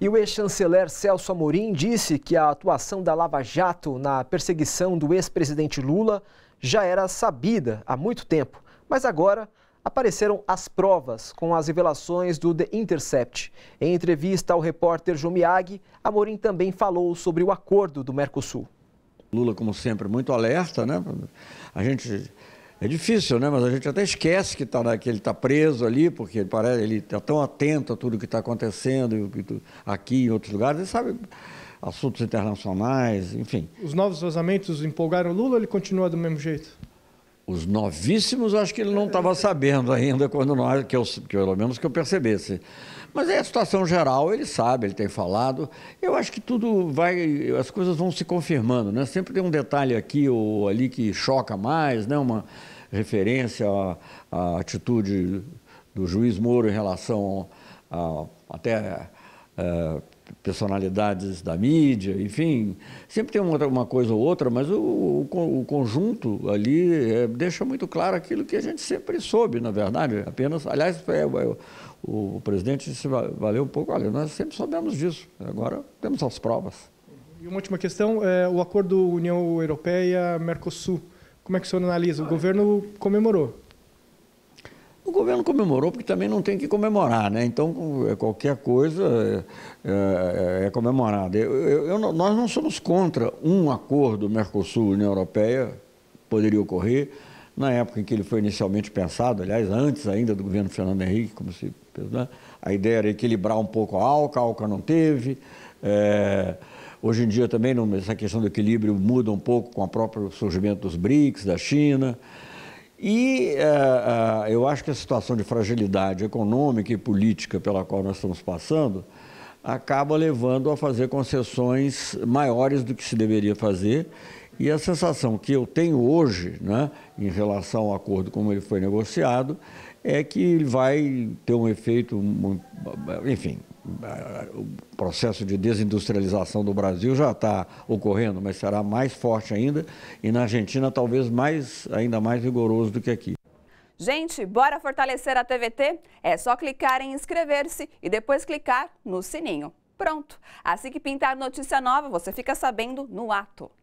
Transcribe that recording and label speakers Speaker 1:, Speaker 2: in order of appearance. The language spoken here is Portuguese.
Speaker 1: E o ex-chanceler Celso Amorim disse que a atuação da Lava Jato na perseguição do ex-presidente Lula já era sabida há muito tempo, mas agora apareceram as provas com as revelações do The Intercept. Em entrevista ao repórter Jomiag, Amorim também falou sobre o acordo do
Speaker 2: Mercosul. Lula, como sempre, muito alerta, né? A gente é difícil, né? Mas a gente até esquece que, tá, né, que ele está preso ali, porque ele parece, ele está tão atento a tudo que está acontecendo aqui em outros lugares, ele sabe assuntos internacionais, enfim.
Speaker 3: Os novos vazamentos empolgaram Lula ou ele continua do mesmo jeito?
Speaker 2: Os novíssimos, acho que ele não estava sabendo ainda, quando nós, que eu, que eu, pelo menos que eu percebesse. Mas é a situação geral, ele sabe, ele tem falado. Eu acho que tudo vai, as coisas vão se confirmando, né? Sempre tem um detalhe aqui ou ali que choca mais, né? Uma referência à, à atitude do juiz Moro em relação a, até. A, é, personalidades da mídia, enfim, sempre tem uma, uma coisa ou outra, mas o, o, o conjunto ali é, deixa muito claro aquilo que a gente sempre soube, na verdade. Apenas, aliás, foi é, é, o, o, presidente se valeu um pouco, olha, nós sempre soubemos disso, agora temos as provas.
Speaker 3: E uma última questão, é o acordo União Europeia-Mercosul, como é que o senhor analisa? O ah, governo comemorou,
Speaker 2: o governo comemorou porque também não tem que comemorar, né? Então, é qualquer coisa é, é, é comemorada. nós não somos contra um acordo Mercosul-União Europeia, poderia ocorrer, na época em que ele foi inicialmente pensado, aliás, antes ainda do governo Fernando Henrique, como se. Né? A ideia era equilibrar um pouco a ALCA, a ALCA não teve. É, hoje em dia também essa questão do equilíbrio muda um pouco com o próprio surgimento dos BRICS, da China. E uh, uh, eu acho que a situação de fragilidade econômica e política pela qual nós estamos passando acaba levando a fazer concessões maiores do que se deveria fazer. E a sensação que eu tenho hoje, né, em relação ao acordo como ele foi negociado, é que ele vai ter um efeito, enfim, o processo de desindustrialização do Brasil já está ocorrendo, mas será mais forte ainda e na Argentina talvez mais, ainda mais rigoroso do que aqui.
Speaker 1: Gente, bora fortalecer a TVT? É só clicar em inscrever-se e depois clicar no sininho. Pronto! Assim que pintar notícia nova, você fica sabendo no ato.